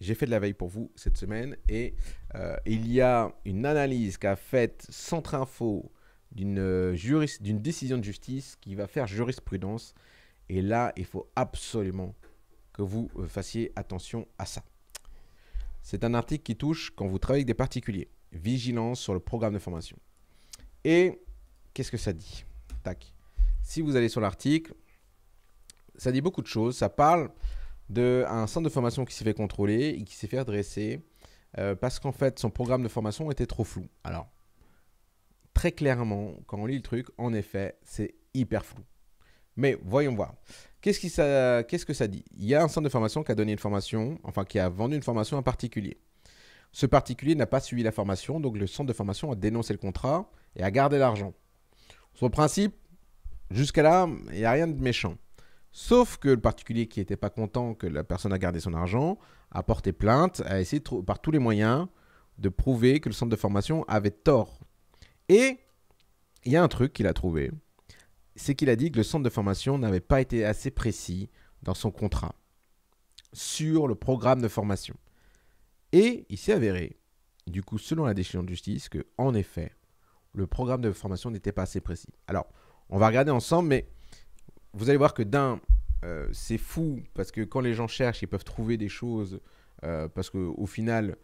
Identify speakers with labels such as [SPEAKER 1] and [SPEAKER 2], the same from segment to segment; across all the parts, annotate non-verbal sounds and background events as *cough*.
[SPEAKER 1] J'ai fait de la veille pour vous cette semaine et euh, il y a une analyse qu'a faite Centre Info d'une euh, d'une décision de justice qui va faire jurisprudence. Et là, il faut absolument que vous euh, fassiez attention à ça. C'est un article qui touche quand vous travaillez avec des particuliers. Vigilance sur le programme de formation. Et qu'est-ce que ça dit Tac. Si vous allez sur l'article, ça dit beaucoup de choses. Ça parle d'un centre de formation qui s'est fait contrôler et qui s'est fait redresser euh, parce qu'en fait son programme de formation était trop flou. Alors, très clairement, quand on lit le truc, en effet, c'est hyper flou. Mais voyons voir. Qu'est-ce, qui ça, qu'est-ce que ça dit Il y a un centre de formation qui a donné une formation, enfin qui a vendu une formation à un particulier. Ce particulier n'a pas suivi la formation, donc le centre de formation a dénoncé le contrat et a gardé l'argent. Sur le principe, jusqu'à là, il n'y a rien de méchant. Sauf que le particulier qui n'était pas content que la personne a gardé son argent a porté plainte, a essayé par tous les moyens de prouver que le centre de formation avait tort. Et il y a un truc qu'il a trouvé, c'est qu'il a dit que le centre de formation n'avait pas été assez précis dans son contrat sur le programme de formation. Et il s'est avéré, du coup, selon la décision de justice, que en effet, le programme de formation n'était pas assez précis. Alors, on va regarder ensemble, mais vous allez voir que d'un, euh, c'est fou parce que quand les gens cherchent, ils peuvent trouver des choses euh, parce qu'au final,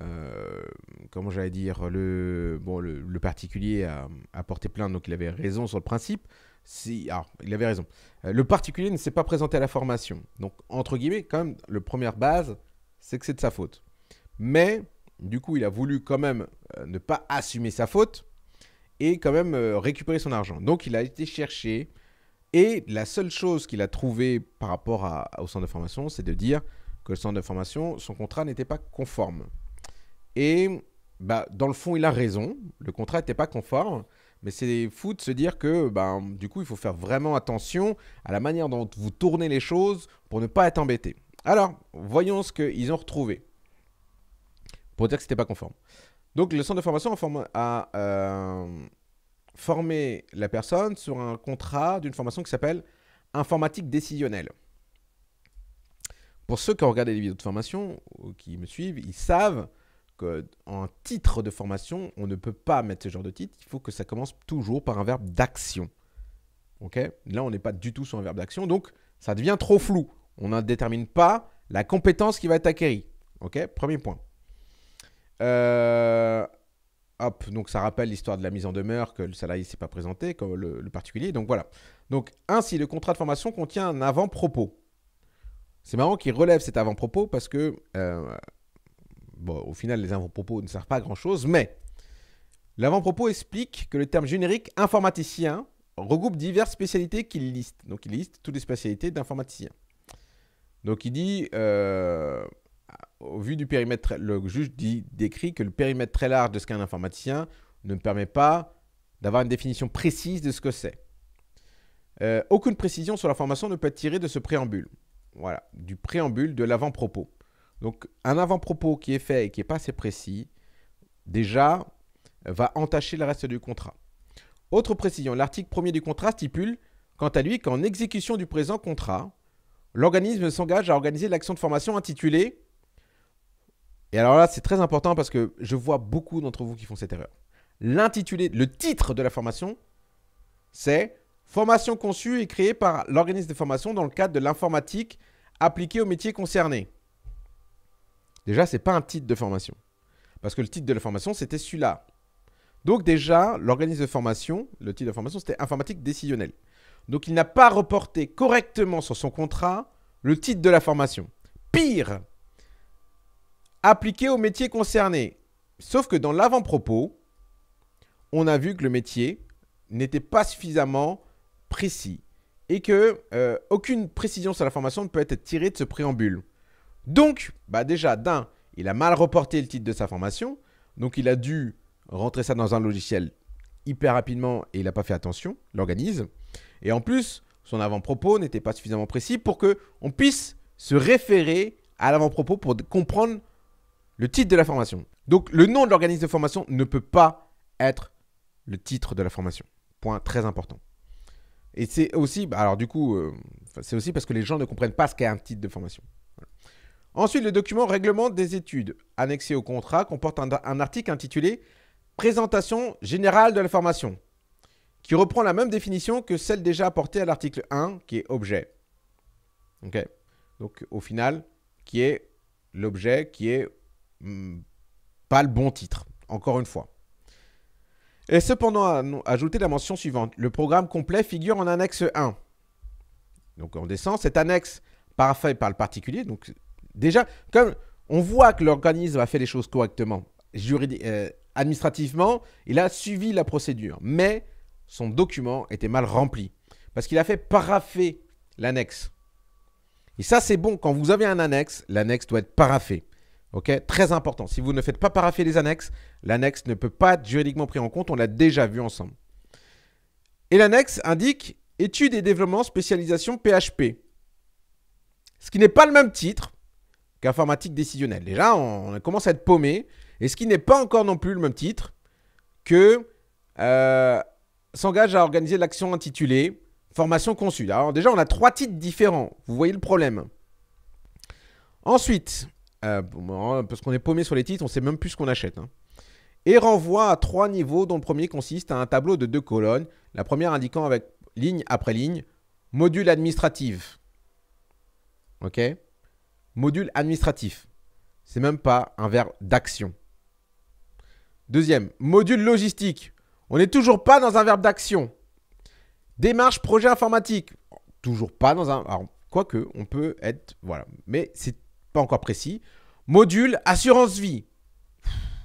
[SPEAKER 1] euh, comment j'allais dire, le, bon, le, particulier a, porté plainte, donc il avait raison sur le principe. Si, il avait raison. le particulier ne s'est pas présenté à la formation. Donc, entre guillemets, quand même, la première base, c'est que c'est de sa faute. Mais, du coup, il a voulu quand même ne pas assumer sa faute et quand même récupérer son argent. Donc, il a été cherché. Et la seule chose qu'il a trouvée par rapport au centre de formation, c'est de dire que le centre de formation, son contrat n'était pas conforme. Et bah, dans le fond, il a raison, le contrat n'était pas conforme, mais c'est fou de se dire que bah, du coup, il faut faire vraiment attention à la manière dont vous tournez les choses pour ne pas être embêté. Alors, voyons ce qu'ils ont retrouvé pour dire que ce n'était pas conforme. Donc, le centre de formation a, euh, former la personne sur un contrat d'une formation qui s'appelle informatique décisionnelle. Pour ceux qui ont regardé les vidéos de formation ou qui me suivent, ils savent qu'en titre de formation, on ne peut pas mettre ce genre de titre. Il faut que ça commence toujours par un verbe d'action. Ok Là, on n'est pas du tout sur un verbe d'action, donc ça devient trop flou. On ne détermine pas la compétence qui va être acquérie. Ok Premier point. Euh, donc ça rappelle l'histoire de la mise en demeure que le salarié ne s'est pas présenté, comme le, particulier. Donc voilà. Donc ainsi, le contrat de formation contient un avant-propos. C'est marrant qu'il relève cet avant-propos parce que, euh, au final, les avant-propos ne servent pas à grand-chose, mais l'avant-propos explique que le terme générique informaticien regroupe diverses spécialités qu'il liste. Donc il liste toutes les spécialités d'informaticien. Donc il dit, euh, au vu du périmètre, le juge dit, décrit que le périmètre très large de ce qu'est un informaticien ne permet pas d'avoir une définition précise de ce que c'est. Euh, aucune précision sur la formation ne peut être tirée de ce préambule. Voilà, du préambule de l'avant-propos. Donc, un avant-propos qui est fait et qui n'est pas assez précis, déjà, va entacher le reste du contrat. Autre précision, l'article premier du contrat stipule, quant à lui, qu'en exécution du présent contrat, l'organisme s'engage à organiser l'action de formation intitulée et alors là, c'est très important parce que je vois beaucoup d'entre vous qui font cette erreur. L'intitulé, le titre de la formation, c'est Formation conçue et créée par l'organisme de formation dans le cadre de l'informatique appliquée au métier concerné. Déjà, ce n'est pas un titre de formation. Parce que le titre de la formation, c'était celui-là. Donc déjà, l'organisme de formation, le titre de formation, c'était informatique décisionnelle. Donc il n'a pas reporté correctement sur son contrat le titre de la formation. Pire, appliqué au métier concerné. Sauf que dans l'avant-propos, on a vu que le métier n'était pas suffisamment précis et que euh, aucune précision sur la formation ne peut être tirée de ce préambule. Donc, bah déjà, d'un, il a mal reporté le titre de sa formation, donc il a dû rentrer ça dans un logiciel hyper rapidement et il n'a pas fait attention, l'organise. Et en plus, son avant-propos n'était pas suffisamment précis pour que on puisse se référer à l'avant-propos pour comprendre le titre de la formation. Donc le nom de l'organisme de formation ne peut pas être le titre de la formation. Point très important. Et c'est aussi, bah, alors du coup, euh, c'est aussi parce que les gens ne comprennent pas ce qu'est un titre de formation. Ensuite, le document règlement des études annexé au contrat comporte un, article intitulé Présentation générale de la formation, qui reprend la même définition que celle déjà apportée à l'article 1, qui est objet. Ok Donc au final, qui est l'objet, qui est Mm, pas le bon titre, encore une fois. Et cependant, ajouter la mention suivante. Le programme complet figure en annexe 1. Donc on descend. Cette annexe parfaite par le particulier. Donc déjà, comme on voit que l'organisme a fait les choses correctement, euh, administrativement, il a suivi la procédure. Mais son document était mal rempli. Parce qu'il a fait parapher l'annexe. Et ça, c'est bon. Quand vous avez un annexe, l'annexe doit être paraphée. Ok, très important. Si vous ne faites pas paraffer les annexes, l'annexe ne peut pas être juridiquement pris en compte. On l'a déjà vu ensemble. Et l'annexe indique études et développement spécialisation PHP. Ce qui n'est pas le même titre qu'informatique décisionnelle. Déjà, on, commence à être paumé. Et ce qui n'est pas encore non plus le même titre que euh, s'engage à organiser l'action intitulée formation conçue. Alors déjà, on a trois titres différents. Vous voyez le problème. Ensuite, euh, bah, hein, parce qu'on est paumé sur les titres, on sait même plus ce qu'on achète. Hein. Et renvoie à trois niveaux dont le premier consiste à un tableau de deux colonnes, la première indiquant avec ligne après ligne module administratif. OK Module administratif. C'est même pas un verbe d'action. Deuxième, module logistique. On n'est toujours pas dans un verbe d'action. Démarche projet informatique. Toujours pas dans un. Alors, quoique, on peut être. Voilà. Mais c'est pas encore précis. Module assurance vie.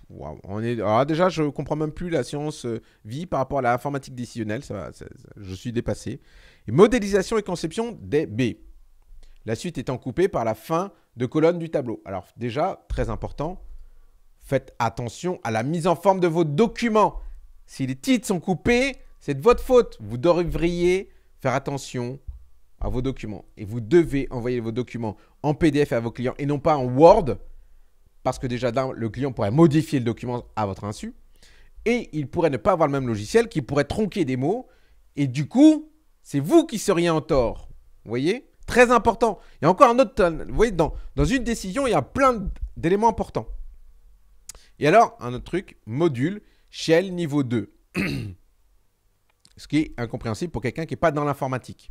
[SPEAKER 1] on est... Ah, déjà, je comprends même plus l'assurance euh, vie par rapport à l'informatique décisionnelle. Ça, je suis dépassé. modélisation et conception des B. La suite étant coupée par la fin de colonne du tableau. Alors déjà, très important, faites attention à la mise en forme de vos documents. Si les titres sont coupés, c'est de votre faute. Vous devriez faire attention à vos documents. Et vous devez envoyer vos documents en PDF à vos clients et non pas en Word. Parce que déjà, le client pourrait modifier le document à votre insu. Et il pourrait ne pas avoir le même logiciel, qui pourrait tronquer des mots. Et du coup, c'est vous qui seriez en tort. Vous voyez Très important. Il y a encore un autre. Vous voyez, dans, dans une décision, il y a plein d'éléments importants. Et alors, un autre truc, module, shell niveau 2. *clears throat* Ce qui est incompréhensible pour quelqu'un qui n'est pas dans l'informatique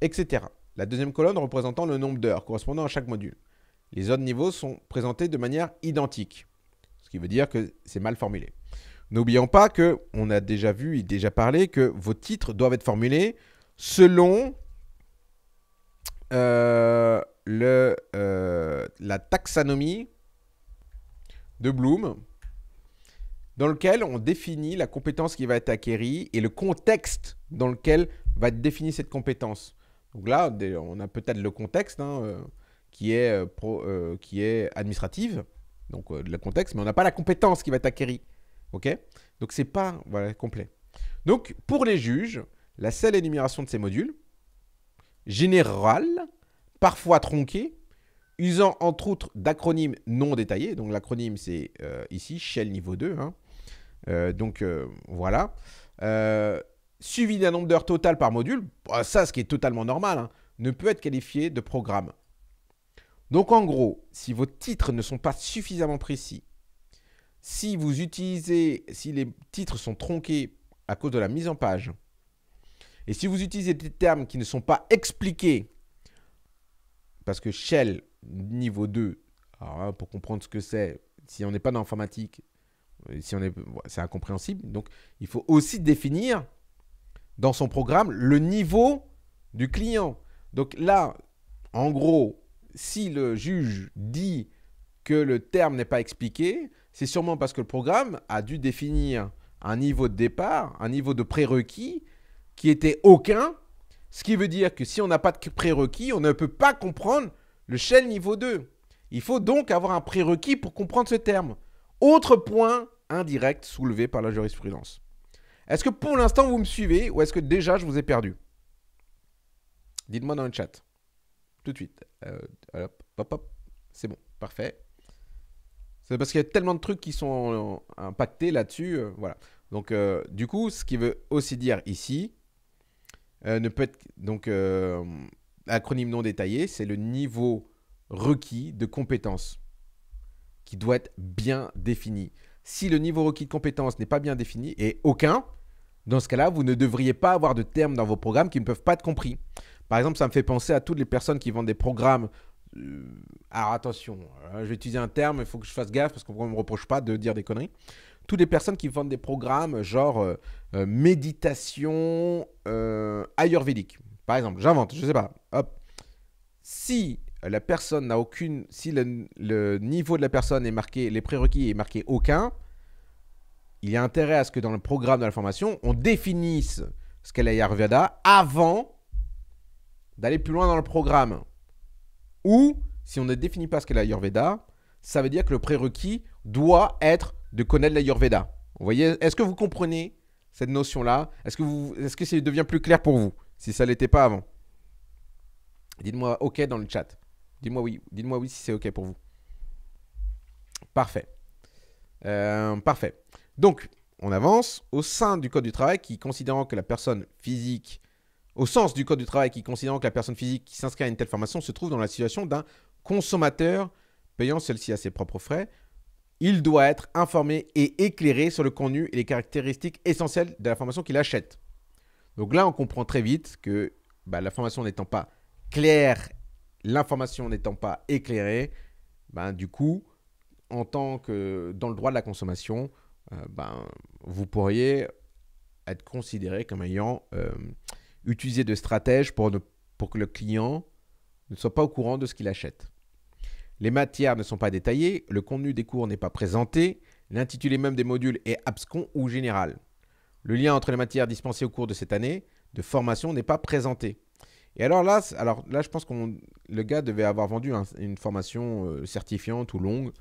[SPEAKER 1] etc. La deuxième colonne représentant le nombre d'heures correspondant à chaque module. Les autres niveaux sont présentés de manière identique, ce qui veut dire que c'est mal formulé. N'oublions pas que on a déjà vu et déjà parlé que vos titres doivent être formulés selon euh, euh, la taxonomie de Bloom, dans lequel on définit la compétence qui va être acquérie et le contexte dans lequel va être définie cette compétence. Donc là, on a peut-être le contexte hein, euh, qui, est, administratif. Euh, euh, qui est administrative, donc le contexte, mais on n'a pas la compétence qui va être acquérie. OK Donc c'est pas complet. Donc pour les juges, la seule énumération de ces modules, générale, parfois tronquée, usant entre autres d'acronymes non détaillés. Donc l'acronyme c'est ici Shell niveau 2. Hein. donc voilà suivi d'un nombre d'heures totales par module, bah, ça, ce qui est totalement normal, hein, ne peut être qualifié de programme. Donc en gros, si vos titres ne sont pas suffisamment précis, si vous utilisez, si les titres sont tronqués à cause de la mise en page, et si vous utilisez des termes qui ne sont pas expliqués, parce que Shell niveau 2, pour comprendre ce que c'est, si on n'est pas dans l'informatique, euh, si on est, c'est incompréhensible. Donc il faut aussi définir dans son programme le niveau du client. Donc là, en gros, si le juge dit que le terme n'est pas expliqué, c'est sûrement parce que le programme a dû définir un niveau de départ, un niveau de prérequis qui était aucun, ce qui veut dire que si on n'a pas de prérequis, on ne peut pas comprendre le shell niveau 2. Il faut donc avoir un prérequis pour comprendre ce terme. Autre point indirect soulevé par la jurisprudence. Est-ce que pour l'instant vous me suivez ou est-ce que déjà je vous ai perdu Dites-moi dans le chat. Tout de suite. Euh, c'est bon, parfait. C'est parce qu'il y a tellement de trucs qui sont impactés là-dessus. Euh, voilà. Donc, euh, du coup, ce qui veut aussi dire ici, ne peut être. Donc, acronyme non détaillé, c'est le niveau requis de compétence qui doit être bien défini. Si le niveau requis de compétence n'est pas bien défini, et aucun, dans ce cas-là, vous ne devriez pas avoir de termes dans vos programmes qui ne peuvent pas être compris. Par exemple, ça me fait penser à toutes les personnes qui vendent des programmes. Euh, alors attention, hein, je vais utiliser un terme, il faut que je fasse gaffe parce qu'on ne me reproche pas de dire des conneries. Toutes les personnes qui vendent des programmes genre euh, euh, méditation euh, ayurvédique, par exemple, j'invente, je ne sais pas. Hop. Si euh, la personne n'a aucune. Si le, niveau de la personne est marqué, les prérequis est marqué aucun, il y a intérêt à ce que dans le programme de la formation, on définisse ce qu'est l'Ayurveda avant d'aller plus loin dans le programme. Ou, si on ne définit pas ce qu'est l'Ayurveda, ça veut dire que le prérequis doit être de connaître la Vous voyez, est-ce que vous comprenez cette notion-là Est-ce que, est-ce que ça devient plus clair pour vous Si ça ne l'était pas avant Dites-moi OK dans le chat. Dites-moi oui. Dites-moi oui si c'est OK pour vous. Parfait. Euh, parfait. Donc, on avance. Au sein du Code du travail, qui considérant que la personne physique, au sens du Code du travail, qui considérant que la personne physique qui s'inscrit à une telle formation se trouve dans la situation d'un consommateur payant celle-ci à ses propres frais, il doit être informé et éclairé sur le contenu et les caractéristiques essentielles de la formation qu'il achète. Donc là, on comprend très vite que bah, la formation n'étant pas claire l'information n'étant pas éclairée, ben, du coup, en tant que dans le droit de la consommation, euh, ben, vous pourriez être considéré comme ayant euh, utilisé de stratèges pour, pour que le client ne soit pas au courant de ce qu'il achète. Les matières ne sont pas détaillées, le contenu des cours n'est pas présenté, l'intitulé même des modules est abscon ou général. Le lien entre les matières dispensées au cours de cette année de formation n'est pas présenté. Et alors là, alors là je pense que le gars devait avoir vendu une formation euh, certifiante ou longue,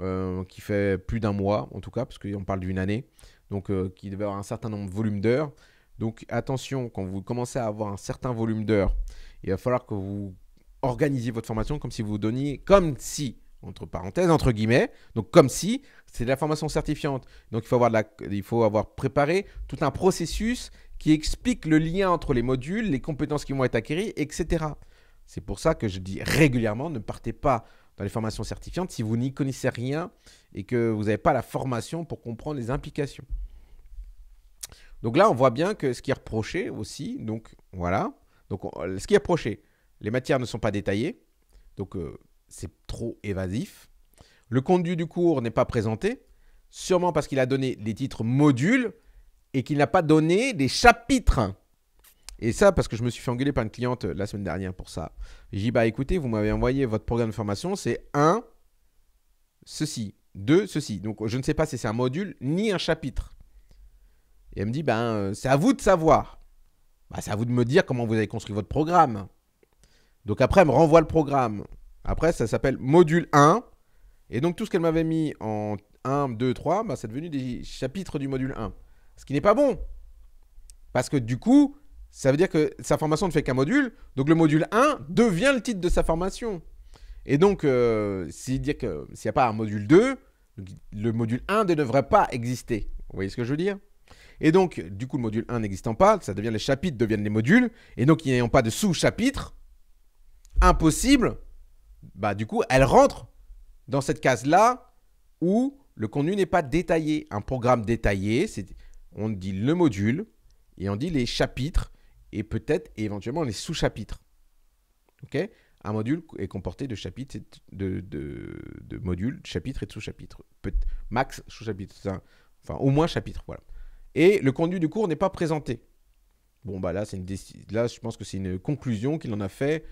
[SPEAKER 1] euh, qui fait plus d'un mois en tout cas, parce qu'on parle d'une année, donc euh, qui devait avoir un certain nombre de volumes d'heures. Donc attention, quand vous commencez à avoir un certain volume d'heures, il va falloir que vous organisiez votre formation comme si vous donniez, comme si, entre parenthèses, entre guillemets, donc comme si, c'est de la formation certifiante. Donc il faut avoir, la, il faut avoir préparé tout un processus qui explique le lien entre les modules, les compétences qui vont être acquises, etc. C'est pour ça que je dis régulièrement, ne partez pas dans les formations certifiantes si vous n'y connaissez rien et que vous n'avez pas la formation pour comprendre les implications. Donc là, on voit bien que ce qui est reproché aussi, donc voilà, donc ce qui est reproché, les matières ne sont pas détaillées, donc euh, c'est trop évasif. Le contenu du cours n'est pas présenté, sûrement parce qu'il a donné les titres modules et qu'il n'a pas donné des chapitres. Et ça, parce que je me suis fait engueuler par une cliente euh, la semaine dernière pour ça. J'ai dit, bah écoutez, vous m'avez envoyé votre programme de formation, c'est un, ceci, deux, ceci. Donc je ne sais pas si c'est un module ni un chapitre. Et elle me dit, ben euh, c'est à vous de savoir. Bah, c'est à vous de me dire comment vous avez construit votre programme. Donc après, elle me renvoie le programme. Après, ça s'appelle module 1. Et donc tout ce qu'elle m'avait mis en 1, 2, 3, ben, c'est devenu des chapitres du module 1. Ce qui n'est pas bon. Parce que du coup, ça veut dire que sa formation ne fait qu'un module. Donc le module 1 devient le titre de sa formation. Et donc, euh, s'il n'y a pas un module 2, le module 1 ne devrait pas exister. Vous voyez ce que je veux dire Et donc, du coup, le module 1 n'existant pas, ça devient les chapitres deviennent les modules. Et donc, n'ayant pas de sous-chapitre, impossible, bah du coup, elle rentre dans cette case-là où le contenu n'est pas détaillé. Un programme détaillé, c'est on dit le module et on dit les chapitres et peut-être éventuellement les sous-chapitres. Ok Un module est comporté de chapitres, de, modules, de, modules, chapitres et de sous-chapitres. Max sous-chapitres, enfin au moins chapitres, voilà. Et le contenu du cours n'est pas présenté. Bon bah là, c'est une là je pense que c'est une conclusion qu'il en a fait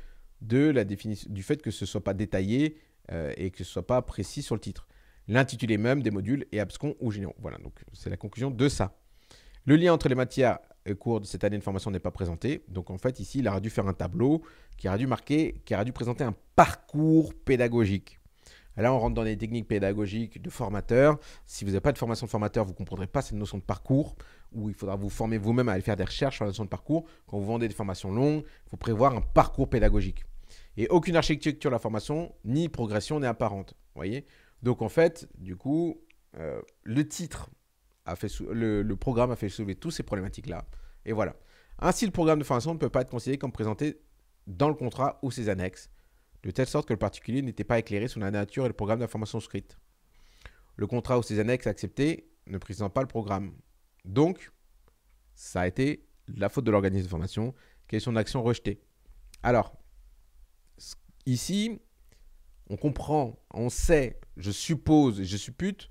[SPEAKER 1] de la définition, du fait que ce ne soit pas détaillé euh, et que ce ne soit pas précis sur le titre. L'intitulé même des modules est abscon ou génial. Voilà, donc c'est la conclusion de ça. Le lien entre les matières et euh, cours de cette année de formation n'est pas présenté. Donc en fait, ici, il aurait dû faire un tableau qui aurait dû marquer, qui dû présenter un parcours pédagogique. Là, on rentre dans les techniques pédagogiques de formateur. Si vous n'avez pas de formation de formateur, vous ne comprendrez pas cette notion de parcours où il faudra vous former vous-même à aller faire des recherches sur la notion de parcours. Quand vous vendez des formations longues, il faut prévoir un parcours pédagogique. Et aucune architecture de la formation ni progression n'est apparente. voyez Donc en fait, du coup, euh, le titre fait le, programme a fait soulever toutes ces problématiques-là. Et voilà. Ainsi, le programme de formation ne peut pas être considéré comme présenté dans le contrat ou ses annexes, de telle sorte que le particulier n'était pas éclairé sur la nature et le programme d'information scrite Le contrat ou ses annexes acceptés ne présentent pas le programme. Donc, ça a été la faute de l'organisme de formation question d'action son action rejetée. Alors, ici, on comprend, on sait, je suppose, je suppute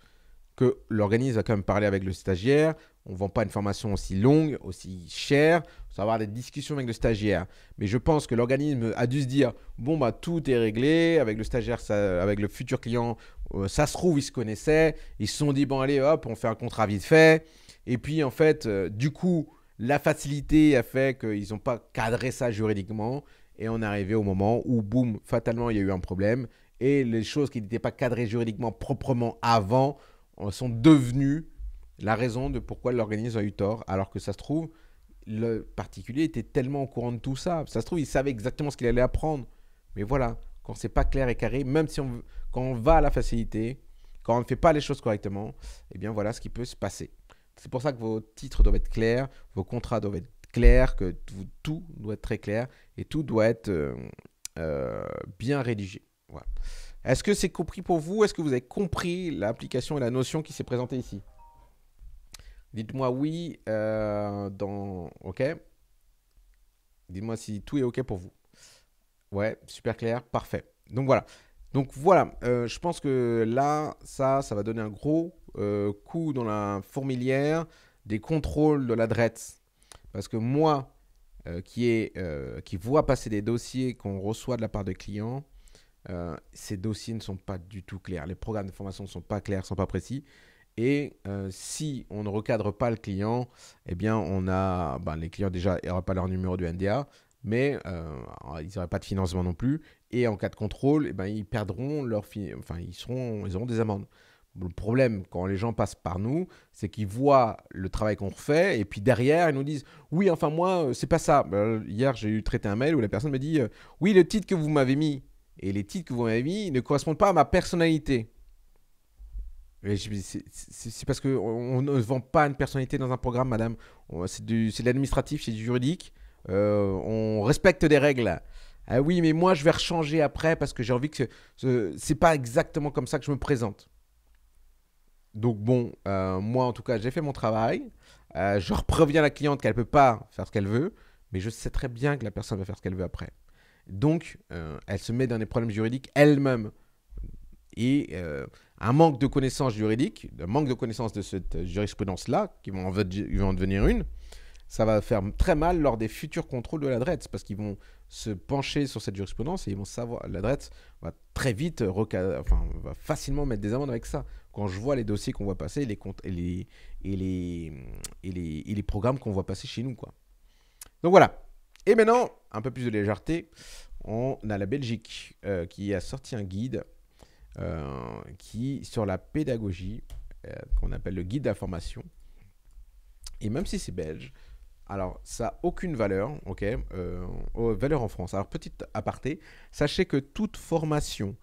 [SPEAKER 1] que l'organisme a quand même parlé avec le stagiaire. On ne vend pas une formation aussi longue, aussi chère. Ça va avoir des discussions avec le stagiaire. Mais je pense que l'organisme a dû se dire bon, bah, tout est réglé. Avec le stagiaire, avec le futur client, euh, ça se trouve, ils se connaissaient. Ils se sont dit bon, allez, hop, on fait un contrat vite fait. Et puis, en fait, euh, du coup, la facilité a fait qu'ils n'ont pas cadré ça juridiquement. Et on est arrivé au moment où, boum, fatalement, il y a eu un problème. Et les choses qui n'étaient pas cadrées juridiquement proprement avant sont devenus la raison de pourquoi l'organisme a eu tort, alors que ça se trouve, le particulier était tellement au courant de tout ça. Ça se trouve, il savait exactement ce qu'il allait apprendre. Mais voilà, quand c'est pas clair et carré, même si on, quand on va à la facilité, quand on ne fait pas les choses correctement, eh bien voilà ce qui peut se passer. C'est pour ça que vos titres doivent être clairs, vos contrats doivent être clairs, que tout, doit être très clair et tout doit être euh, euh, bien rédigé. Voilà. Est-ce que c'est compris pour vous Est-ce que vous avez compris l'application et la notion qui s'est présentée ici Dites-moi oui euh, dans... OK. Dites-moi si tout est OK pour vous. Ouais, super clair, parfait. Donc voilà. Donc voilà, euh, je pense que là, ça, ça va donner un gros euh, coup dans la fourmilière des contrôles de l'adresse. Parce que moi, qui, est, qui vois passer des dossiers qu'on reçoit de la part de clients, euh, ces dossiers ne sont pas du tout clairs. Les programmes de formation ne sont pas clairs, ne sont pas précis. Et euh, si on ne recadre pas le client, eh bien, on a, ben, les clients déjà n'auraient pas leur numéro du NDA, mais euh, ils n'auraient pas de financement non plus. Et en cas de contrôle, eh ben, ils perdront leur, enfin, ils seront, ils auront des amendes. Le problème quand les gens passent par nous, c'est qu'ils voient le travail qu'on refait et puis derrière, ils nous disent Oui, enfin, moi, c'est pas ça. Ben, hier, j'ai eu traité un mail où la personne me dit Oui, le titre que vous m'avez mis, et les titres que vous m'avez mis ne correspondent pas à ma personnalité. C'est parce qu'on ne vend pas une personnalité dans un programme, madame. C'est de l'administratif, c'est du juridique. Euh, on respecte des règles. Ah oui, mais moi, je vais rechanger après parce que j'ai envie que ce n'est pas exactement comme ça que je me présente. Donc bon, euh, moi, en tout cas, j'ai fait mon travail. Euh, je à la cliente qu'elle ne peut pas faire ce qu'elle veut, mais je sais très bien que la personne va faire ce qu'elle veut après. Donc, euh, elle se met dans des problèmes juridiques elle-même. Et euh, un manque de connaissances juridiques, un manque de connaissances de cette jurisprudence-là, qui vont en, devenir une, ça va faire très mal lors des futurs contrôles de l'adresse, parce qu'ils vont se pencher sur cette jurisprudence et ils vont savoir, l'adresse va très vite, enfin, va facilement mettre des amendes avec ça. Quand je vois les dossiers qu'on voit passer les comptes, et, les, et les programmes qu'on voit passer chez nous. Quoi. Donc voilà, et maintenant, un peu plus de légèreté, on a la Belgique euh, qui a sorti un guide euh, qui sur la pédagogie euh, qu'on appelle le guide d'information. Et même si c'est belge, alors ça n'a aucune valeur, ok, valeur en France. Alors petite aparté, sachez que toute formation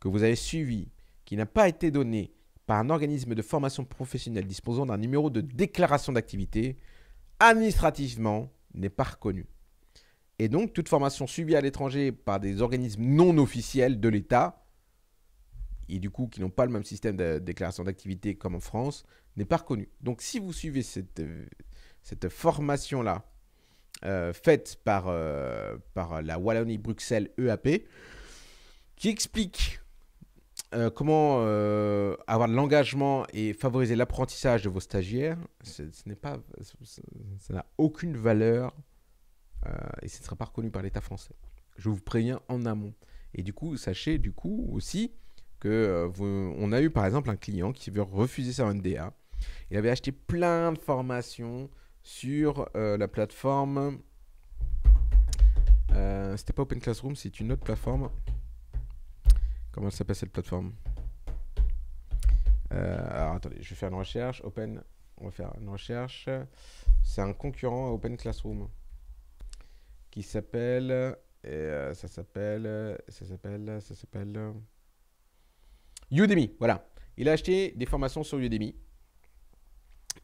[SPEAKER 1] que vous avez suivie qui n'a pas été donnée par un organisme de formation professionnelle disposant d'un numéro de déclaration d'activité, administrativement, n'est pas reconnue. Et donc, toute formation subie à l'étranger par des organismes non officiels de l'État, et du coup qui n'ont pas le même système de déclaration d'activité comme en France, n'est pas reconnue. Donc, si vous suivez cette, cette formation-là, euh, faite par, euh, par la Wallonie-Bruxelles EAP, qui explique euh, comment avoir de l'engagement et favoriser l'apprentissage de vos stagiaires, ce n'est pas, ça n'a aucune valeur euh, et ce ne sera pas reconnu par l'État français. Je vous préviens en amont. Et du coup, sachez du coup aussi que euh, on a eu par exemple un client qui veut refuser sa NDA. Il avait acheté plein de formations sur euh, la plateforme. Euh, C'était pas Open Classroom, c'est une autre plateforme. Comment s'appelle cette plateforme Alors attendez, je vais faire une recherche. Open, on va faire une recherche. C'est un concurrent à Open Classroom qui s'appelle. Euh, ça s'appelle. Ça s'appelle. Ça s'appelle. Udemy, voilà. Il a acheté des formations sur Udemy.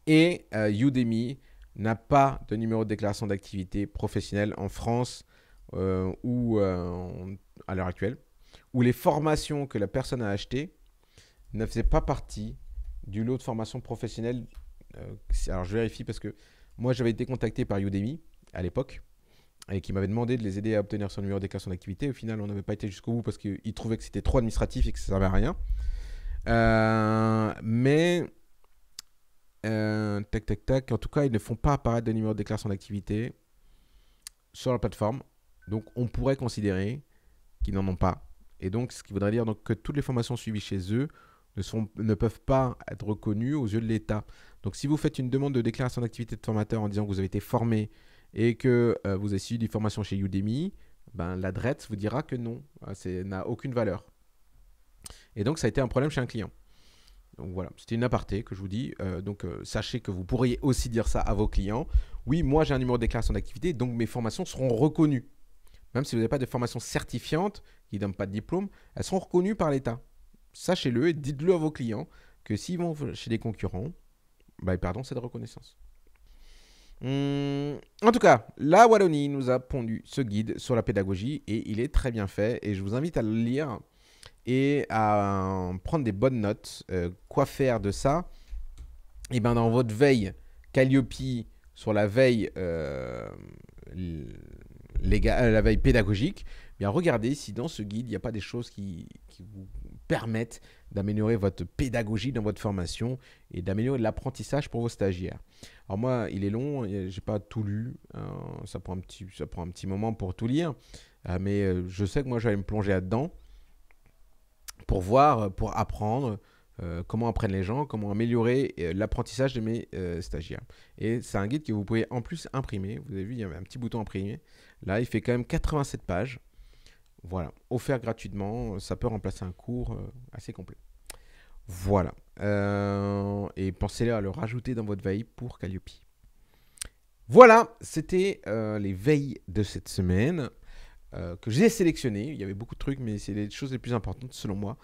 [SPEAKER 1] Et euh, Udemy n'a pas de numéro de déclaration d'activité professionnelle en France euh, ou à l'heure actuelle, où les formations que la personne a achetées ne faisaient pas partie du lot de formation professionnelle. alors je vérifie parce que moi j'avais été contacté par Udemy à l'époque et qui m'avait demandé de les aider à obtenir son numéro de déclaration d'activité. Au final, on n'avait pas été jusqu'au bout parce qu'ils trouvaient que c'était trop administratif et que ça ne servait à rien. Euh, mais, euh, tac, tac, tac, en tout cas, ils ne font pas apparaître de numéro de déclaration d'activité sur la plateforme. Donc, on pourrait considérer qu'ils n'en ont pas. Et donc, ce qui voudrait dire que toutes les formations suivies chez eux ne peuvent pas être reconnues aux yeux de l'État. Donc, si vous faites une demande de déclaration d'activité de formateur en disant que vous avez été formé et que euh, vous avez suivi des formations chez Udemy, ben, l'adresse vous dira que non, ça euh, n'a aucune valeur. Et donc ça a été un problème chez un client. Donc voilà, c'était une aparté que je vous dis. Euh, donc sachez que vous pourriez aussi dire ça à vos clients. Oui, moi j'ai un numéro de déclaration d'activité, donc mes formations seront reconnues. Même si vous n'avez pas de formation certifiante, qui ne donne pas de diplôme, elles seront reconnues par l'État. Sachez-le et dites-le à vos clients que s'ils vont chez des concurrents, bah, ils perdront cette reconnaissance. Hmm, en tout cas, la Wallonie nous a pondu ce guide sur la pédagogie et il est très bien fait et je vous invite à le lire et à euh, prendre des bonnes notes. Euh, quoi faire de ça Et eh bien dans votre veille Calliope, sur la veille, euh, la veille pédagogique, eh bien regardez si dans ce guide, il n'y a pas des choses qui vous permettent d'améliorer votre pédagogie dans votre formation et d'améliorer l'apprentissage pour vos stagiaires. Alors moi, il est long, euh, je n'ai pas tout lu, euh, ça, prend un petit, ça prend un petit moment pour tout lire, euh, mais je sais que moi, j'allais me plonger là-dedans pour voir, pour apprendre comment apprennent les gens, comment améliorer l'apprentissage de mes stagiaires. Et c'est un guide que vous pouvez en plus imprimer. Vous avez vu, il y avait un petit bouton imprimer. Là, il fait quand même 87 pages. Voilà, offert gratuitement, euh, ça peut remplacer un cours euh, assez complet. Voilà. Euh, et pensez à le rajouter dans votre veille pour Calliope. Voilà, c'était les veilles de cette semaine que j'ai sélectionnées. Il y avait beaucoup de trucs, mais c'est les choses les plus importantes selon moi.